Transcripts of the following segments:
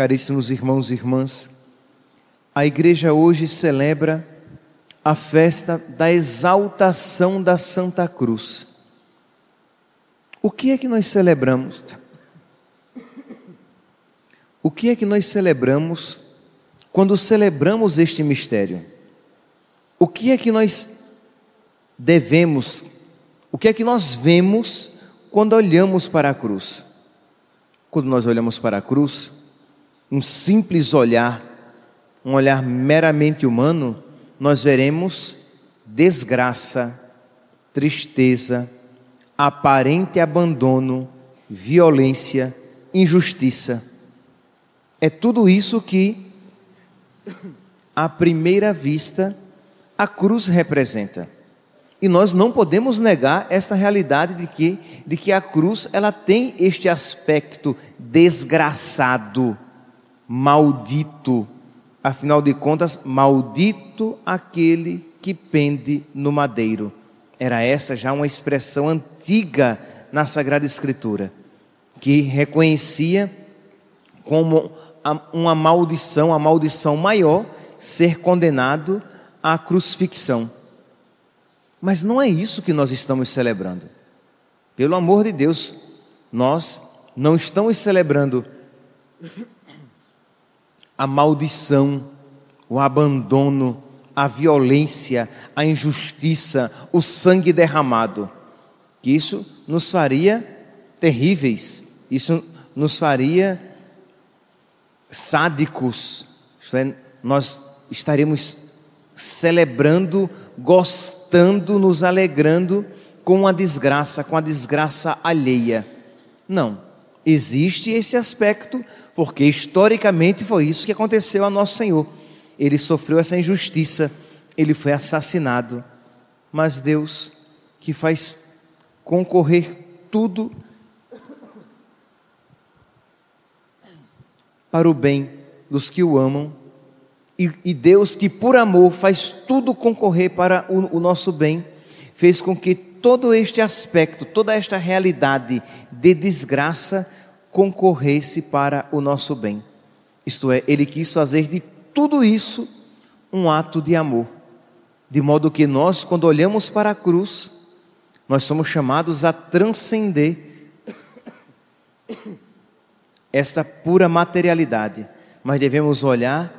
Caríssimos irmãos e irmãs, a igreja hoje celebra a festa da exaltação da Santa Cruz. O que é que nós celebramos? O que é que nós celebramos quando celebramos este mistério? O que é que nós devemos? O que é que nós vemos quando olhamos para a cruz? Quando nós olhamos para a cruz, um simples olhar, um olhar meramente humano, nós veremos desgraça, tristeza, aparente abandono, violência, injustiça. É tudo isso que, à primeira vista, a cruz representa. E nós não podemos negar essa realidade de que, de que a cruz ela tem este aspecto desgraçado maldito. Afinal de contas, maldito aquele que pende no madeiro. Era essa já uma expressão antiga na Sagrada Escritura, que reconhecia como uma maldição, a maldição maior, ser condenado à crucifixão. Mas não é isso que nós estamos celebrando. Pelo amor de Deus, nós não estamos celebrando a maldição, o abandono, a violência, a injustiça, o sangue derramado. Que isso nos faria terríveis, isso nos faria sádicos, isto é, nós estaremos celebrando, gostando, nos alegrando com a desgraça, com a desgraça alheia. Não, existe esse aspecto porque historicamente foi isso que aconteceu a nosso Senhor. Ele sofreu essa injustiça, ele foi assassinado. Mas Deus, que faz concorrer tudo para o bem dos que o amam, e, e Deus, que por amor faz tudo concorrer para o, o nosso bem, fez com que todo este aspecto, toda esta realidade de desgraça, concorresse para o nosso bem. Isto é, ele quis fazer de tudo isso um ato de amor, de modo que nós, quando olhamos para a cruz, nós somos chamados a transcender esta pura materialidade, mas devemos olhar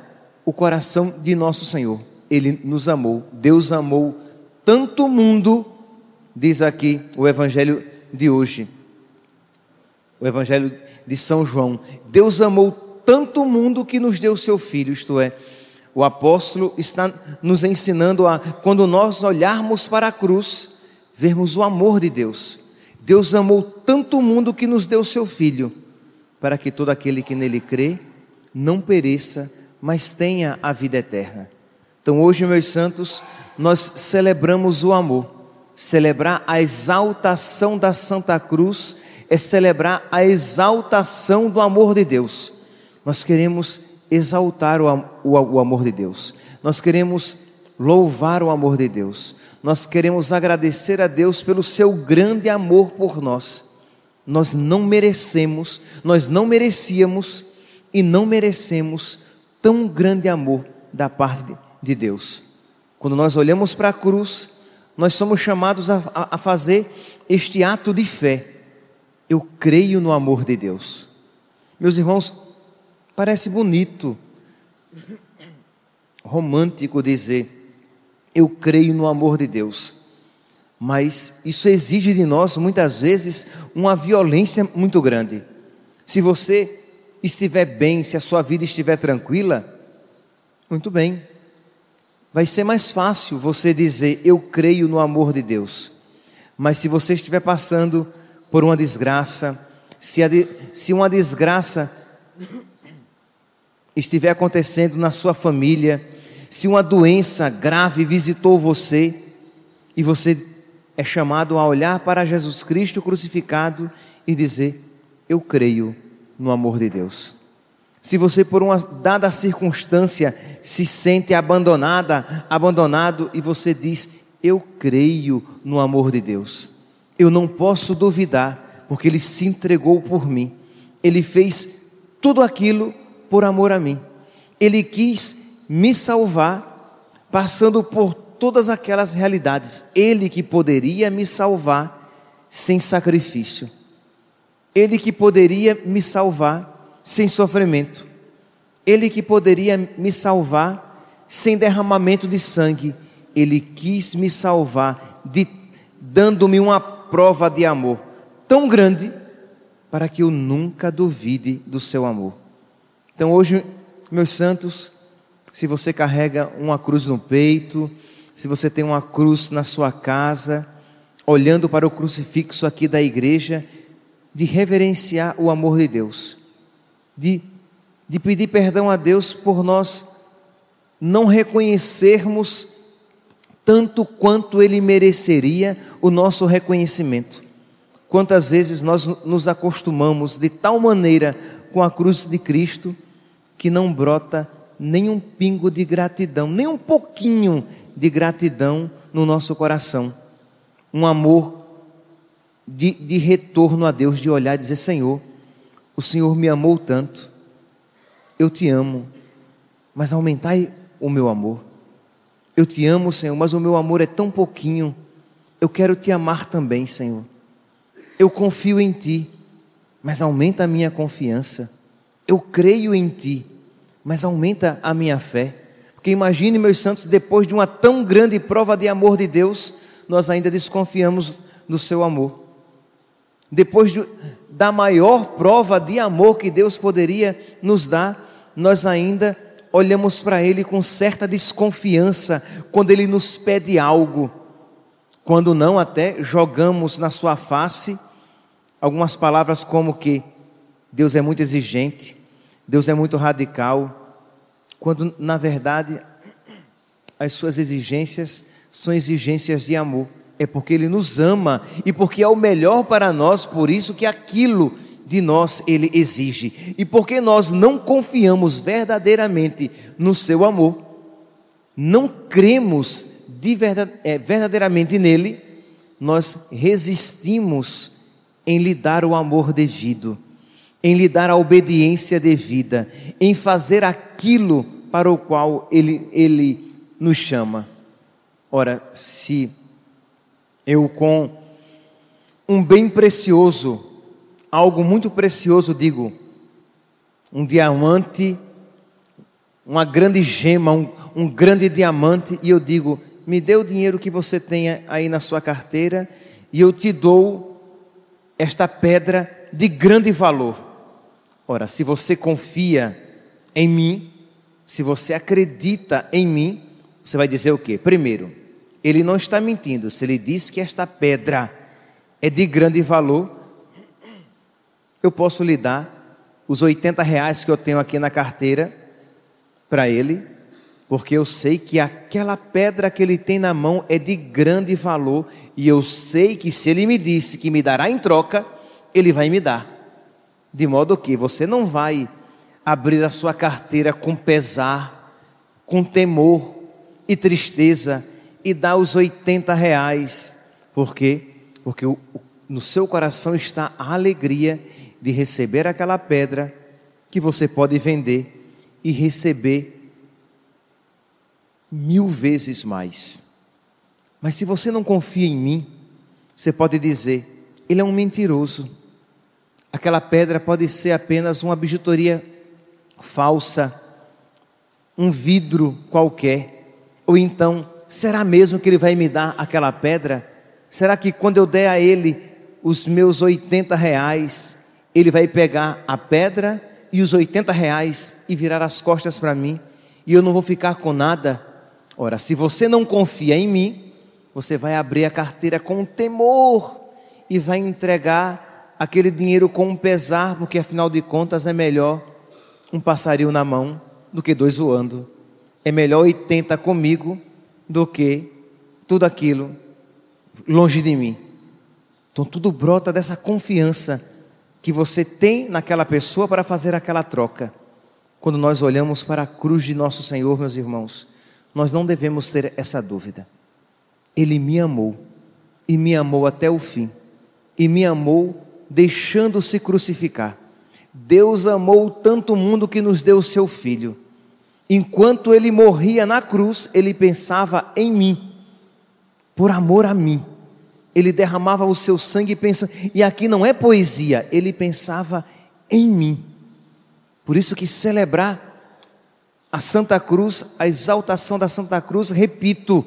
o coração de nosso Senhor. Ele nos amou, Deus amou tanto o mundo, diz aqui o Evangelho de hoje o Evangelho de São João. Deus amou tanto o mundo que nos deu o seu Filho, isto é, o apóstolo está nos ensinando a, quando nós olharmos para a cruz, vermos o amor de Deus. Deus amou tanto o mundo que nos deu o seu Filho, para que todo aquele que nele crê não pereça, mas tenha a vida eterna. Então, hoje, meus santos, nós celebramos o amor, celebrar a exaltação da Santa Cruz é celebrar a exaltação do amor de Deus. Nós queremos exaltar o, o, o amor de Deus, nós queremos louvar o amor de Deus, nós queremos agradecer a Deus pelo seu grande amor por nós. Nós não merecemos, nós não merecíamos e não merecemos tão grande amor da parte de Deus. Quando nós olhamos para a cruz, nós somos chamados a, a, a fazer este ato de fé eu creio no amor de Deus. Meus irmãos, parece bonito, romântico dizer, eu creio no amor de Deus. Mas isso exige de nós, muitas vezes, uma violência muito grande. Se você estiver bem, se a sua vida estiver tranquila, muito bem. Vai ser mais fácil você dizer, eu creio no amor de Deus. Mas se você estiver passando por uma desgraça, se, de, se uma desgraça estiver acontecendo na sua família, se uma doença grave visitou você e você é chamado a olhar para Jesus Cristo crucificado e dizer: Eu creio no amor de Deus. Se você, por uma dada circunstância, se sente abandonada, abandonado e você diz: Eu creio no amor de Deus eu não posso duvidar, porque ele se entregou por mim. Ele fez tudo aquilo por amor a mim. Ele quis me salvar, passando por todas aquelas realidades. Ele que poderia me salvar sem sacrifício. Ele que poderia me salvar sem sofrimento. Ele que poderia me salvar sem derramamento de sangue. Ele quis me salvar de dando-me uma prova de amor tão grande para que eu nunca duvide do seu amor. Então, hoje, meus santos, se você carrega uma cruz no peito, se você tem uma cruz na sua casa, olhando para o crucifixo aqui da igreja, de reverenciar o amor de Deus, de, de pedir perdão a Deus por nós não reconhecermos tanto quanto ele mereceria o nosso reconhecimento. Quantas vezes nós nos acostumamos de tal maneira com a cruz de Cristo que não brota nem um pingo de gratidão, nem um pouquinho de gratidão no nosso coração. Um amor de, de retorno a Deus, de olhar e dizer: Senhor, o Senhor me amou tanto, eu te amo, mas aumentai o meu amor eu te amo, Senhor, mas o meu amor é tão pouquinho. Eu quero te amar também, Senhor. Eu confio em ti, mas aumenta a minha confiança. Eu creio em ti, mas aumenta a minha fé. Porque imagine, meus santos, depois de uma tão grande prova de amor de Deus, nós ainda desconfiamos do seu amor. Depois de, da maior prova de amor que Deus poderia nos dar, nós ainda olhamos para Ele com certa desconfiança quando Ele nos pede algo, quando não, até jogamos na Sua face algumas palavras como que Deus é muito exigente, Deus é muito radical, quando na verdade as Suas exigências são exigências de amor. É porque Ele nos ama e porque é o melhor para nós, por isso que aquilo de nós ele exige. E porque nós não confiamos verdadeiramente no seu amor, não cremos verdade, eh, é, verdadeiramente nele, nós resistimos em lhe dar o amor devido, em lhe dar a obediência devida, em fazer aquilo para o qual ele, ele nos chama. Ora, se eu com um bem precioso algo muito precioso, digo, um diamante, uma grande gema, um, um grande diamante, e eu digo: me dê o dinheiro que você tenha aí na sua carteira, e eu te dou esta pedra de grande valor. Ora, se você confia em mim, se você acredita em mim, você vai dizer o quê? Primeiro, ele não está mentindo, se ele diz que esta pedra é de grande valor, eu posso lhe dar os 80 reais que eu tenho aqui na carteira para ele, porque eu sei que aquela pedra que ele tem na mão é de grande valor, e eu sei que se ele me disse que me dará em troca, ele vai me dar. De modo que você não vai abrir a sua carteira com pesar, com temor e tristeza e dar os 80 reais. Por quê? Porque no seu coração está a alegria de receber aquela pedra que você pode vender e receber mil vezes mais. Mas se você não confia em mim, você pode dizer: ele é um mentiroso. Aquela pedra pode ser apenas uma bijuteria falsa, um vidro qualquer. Ou então, será mesmo que ele vai me dar aquela pedra? Será que quando eu der a ele os meus 80 reais, ele vai pegar a pedra e os 80 reais e virar as costas para mim, e eu não vou ficar com nada. Ora, se você não confia em mim, você vai abrir a carteira com temor e vai entregar aquele dinheiro com pesar, porque afinal de contas é melhor um passarinho na mão do que dois voando. É melhor 80 comigo do que tudo aquilo longe de mim. Então tudo brota dessa confiança que você tem naquela pessoa para fazer aquela troca. Quando nós olhamos para a cruz de nosso Senhor, meus irmãos, nós não devemos ter essa dúvida. Ele me amou, e me amou até o fim, e me amou deixando-se crucificar. Deus amou tanto o mundo que nos deu o seu filho. Enquanto ele morria na cruz, ele pensava em mim, por amor a mim ele derramava o seu sangue pensando, e aqui não é poesia, ele pensava em mim. Por isso que celebrar a Santa Cruz, a exaltação da Santa Cruz, repito,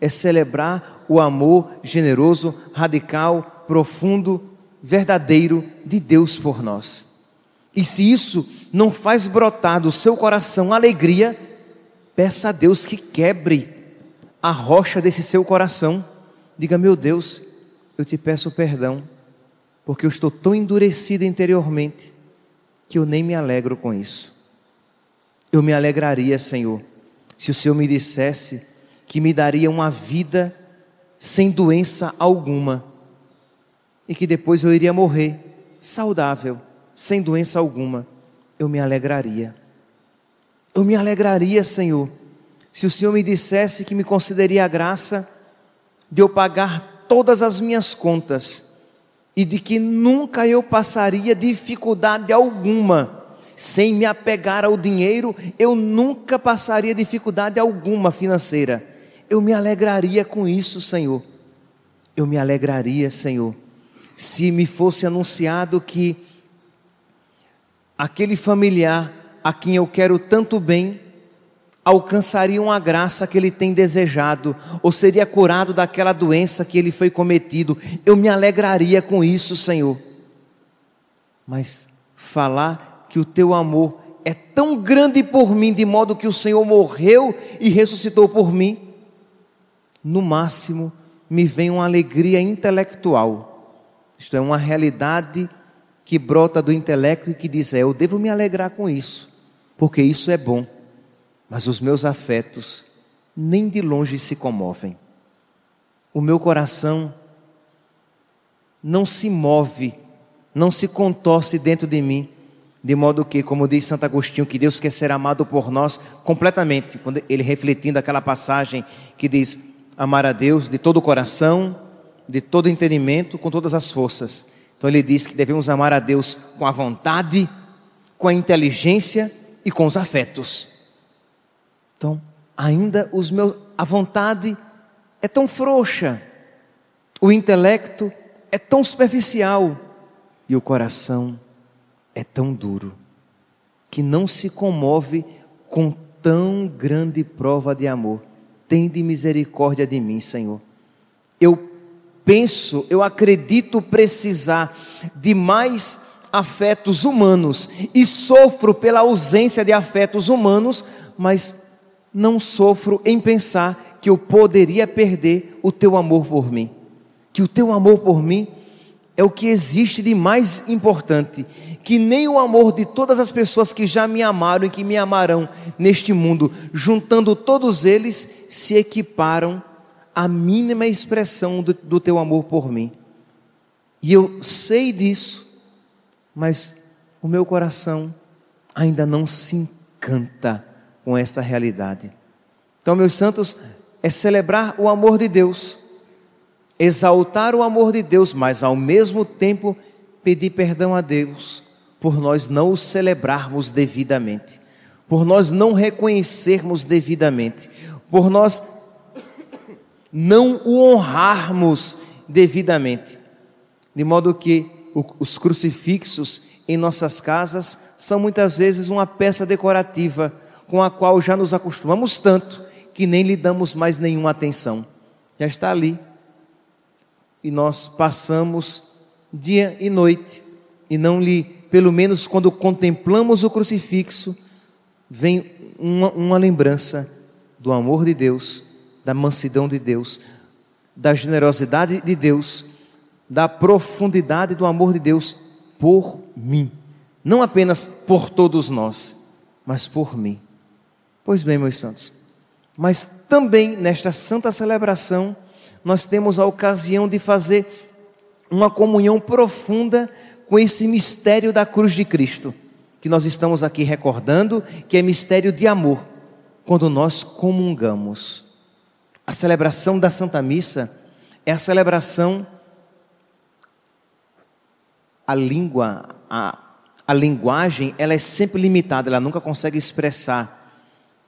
é celebrar o amor generoso, radical, profundo, verdadeiro de Deus por nós. E se isso não faz brotar do seu coração alegria, peça a Deus que quebre a rocha desse seu coração. Diga, meu Deus, eu te peço perdão, porque eu estou tão endurecido interiormente que eu nem me alegro com isso. Eu me alegraria, Senhor, se o Senhor me dissesse que me daria uma vida sem doença alguma e que depois eu iria morrer saudável, sem doença alguma. Eu me alegraria. Eu me alegraria, Senhor, se o Senhor me dissesse que me concederia a graça de eu pagar todas as minhas contas e de que nunca eu passaria dificuldade alguma. Sem me apegar ao dinheiro, eu nunca passaria dificuldade alguma financeira. Eu me alegraria com isso, Senhor. Eu me alegraria, Senhor, se me fosse anunciado que aquele familiar a quem eu quero tanto bem alcançariam a graça que ele tem desejado, ou seria curado daquela doença que ele foi cometido. Eu me alegraria com isso, Senhor. Mas falar que o teu amor é tão grande por mim, de modo que o Senhor morreu e ressuscitou por mim, no máximo me vem uma alegria intelectual. Isto é uma realidade que brota do intelecto e que diz: é, eu devo me alegrar com isso, porque isso é bom mas os meus afetos nem de longe se comovem. O meu coração não se move, não se contorce dentro de mim, de modo que, como diz Santo Agostinho, que Deus quer ser amado por nós completamente, quando ele refletindo aquela passagem que diz: amar a Deus de todo o coração, de todo o entendimento, com todas as forças. Então ele diz que devemos amar a Deus com a vontade, com a inteligência e com os afetos. Então, ainda os meus, a vontade é tão frouxa, o intelecto é tão superficial e o coração é tão duro que não se comove com tão grande prova de amor. Tende misericórdia de mim, Senhor. Eu penso, eu acredito precisar de mais afetos humanos e sofro pela ausência de afetos humanos, mas não sofro em pensar que eu poderia perder o teu amor por mim. Que o teu amor por mim é o que existe de mais importante. Que nem o amor de todas as pessoas que já me amaram e que me amarão neste mundo, juntando todos eles, se equiparam à mínima expressão do, do teu amor por mim. E eu sei disso, mas o meu coração ainda não se encanta com essa realidade. Então, meus santos, é celebrar o amor de Deus, exaltar o amor de Deus, mas ao mesmo tempo pedir perdão a Deus por nós não o celebrarmos devidamente, por nós não reconhecermos devidamente, por nós não o honrarmos devidamente. De modo que os crucifixos em nossas casas são muitas vezes uma peça decorativa com a qual já nos acostumamos tanto que nem lhe damos mais nenhuma atenção. Já está ali. E nós passamos dia e noite e não lhe, pelo menos quando contemplamos o crucifixo, vem uma, uma lembrança do amor de Deus, da mansidão de Deus, da generosidade de Deus, da profundidade do amor de Deus por mim. Não apenas por todos nós, mas por mim. Pois bem, meus santos, mas também nesta santa celebração, nós temos a ocasião de fazer uma comunhão profunda com esse mistério da cruz de Cristo, que nós estamos aqui recordando, que é mistério de amor, quando nós comungamos. A celebração da Santa Missa é a celebração a língua, a, a linguagem, ela é sempre limitada, ela nunca consegue expressar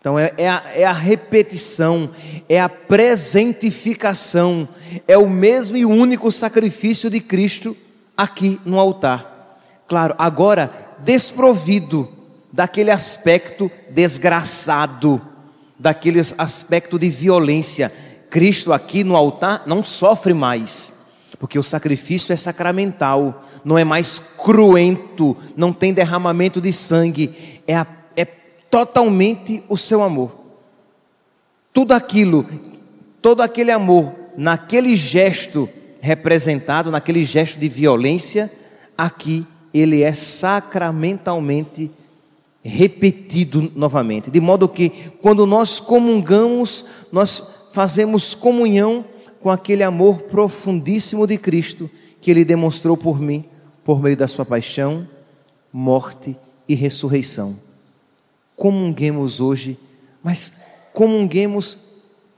então é, é, a, é, a, repetição, é a presentificação, é o mesmo e único sacrifício de Cristo aqui no altar. Claro, agora desprovido daquele aspecto desgraçado, daquele aspecto de violência. Cristo aqui no altar não sofre mais, porque o sacrifício é sacramental, não é mais cruento, não tem derramamento de sangue, é a totalmente o seu amor. Tudo aquilo, todo aquele amor, naquele gesto representado, naquele gesto de violência, aqui ele é sacramentalmente repetido novamente. De modo que, quando nós comungamos, nós fazemos comunhão com aquele amor profundíssimo de Cristo que ele demonstrou por mim, por meio da sua paixão, morte e ressurreição comunguemos hoje, mas comunguemos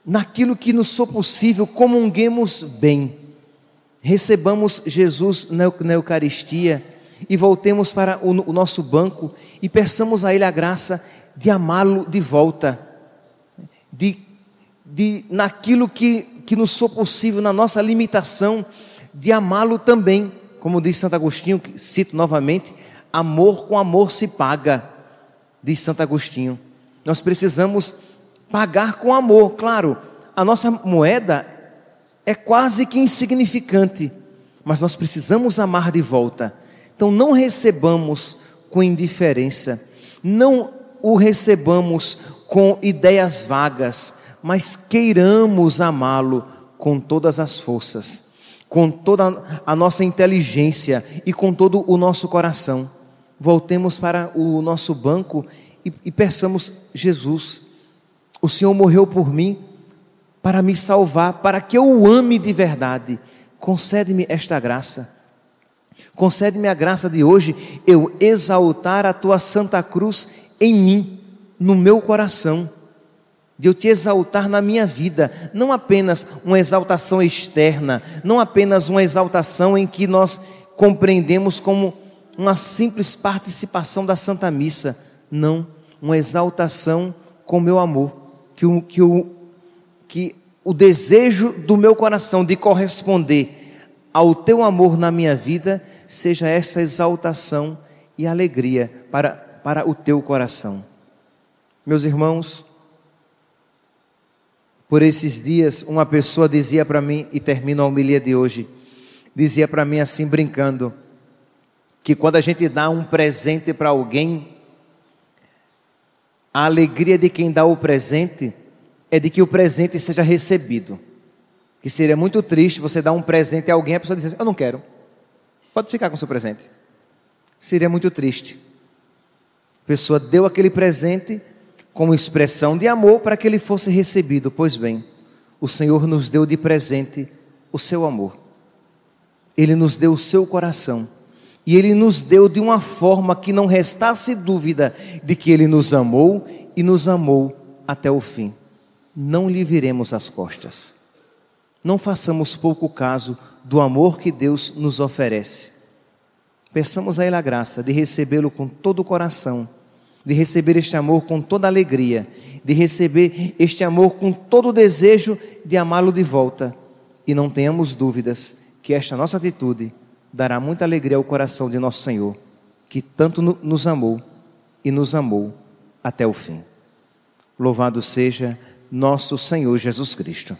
naquilo que nos for possível, comunguemos bem. Recebamos Jesus na Eucaristia e voltemos para o nosso banco e peçamos a Ele a graça de amá-lo de volta, de, de naquilo que, que nos for possível, na nossa limitação, de amá-lo também. Como diz Santo Agostinho, cito novamente: amor com amor se paga diz Santo Agostinho. Nós precisamos pagar com amor. Claro, a nossa moeda é quase que insignificante, mas nós precisamos amar de volta. Então não recebamos com indiferença, não o recebamos com ideias vagas, mas queiramos amá-lo com todas as forças, com toda a nossa inteligência e com todo o nosso coração voltemos para o nosso banco e, e peçamos: Jesus, o Senhor morreu por mim para me salvar, para que eu o ame de verdade. Concede-me esta graça. Concede-me a graça de hoje eu exaltar a tua santa cruz em mim, no meu coração, de eu te exaltar na minha vida, não apenas uma exaltação externa, não apenas uma exaltação em que nós compreendemos como uma simples participação da Santa Missa, não, uma exaltação com meu amor, que o, que o, que o desejo do meu coração de corresponder ao teu amor na minha vida seja essa exaltação e alegria para, para o teu coração. Meus irmãos, por esses dias, uma pessoa dizia para mim, e termina a homilia de hoje, dizia para mim assim, brincando: que quando a gente dá um presente para alguém, a alegria de quem dá o presente é de que o presente seja recebido. Que seria muito triste você dar um presente a alguém e a pessoa dizer assim, eu não quero. Pode ficar com o seu presente. Seria muito triste. A pessoa deu aquele presente como expressão de amor para que ele fosse recebido. Pois bem, o Senhor nos deu de presente o seu amor. Ele nos deu o seu coração e Ele nos deu de uma forma que não restasse dúvida de que Ele nos amou e nos amou até o fim. Não lhe viremos as costas. Não façamos pouco caso do amor que Deus nos oferece. Peçamos a Ele a graça de recebê-lo com todo o coração, de receber este amor com toda alegria, de receber este amor com todo o desejo de amá-lo de volta. E não tenhamos dúvidas que esta nossa atitude dará muita alegria ao coração de nosso Senhor, que tanto nos amou e nos amou até o fim. Louvado seja nosso Senhor Jesus Cristo.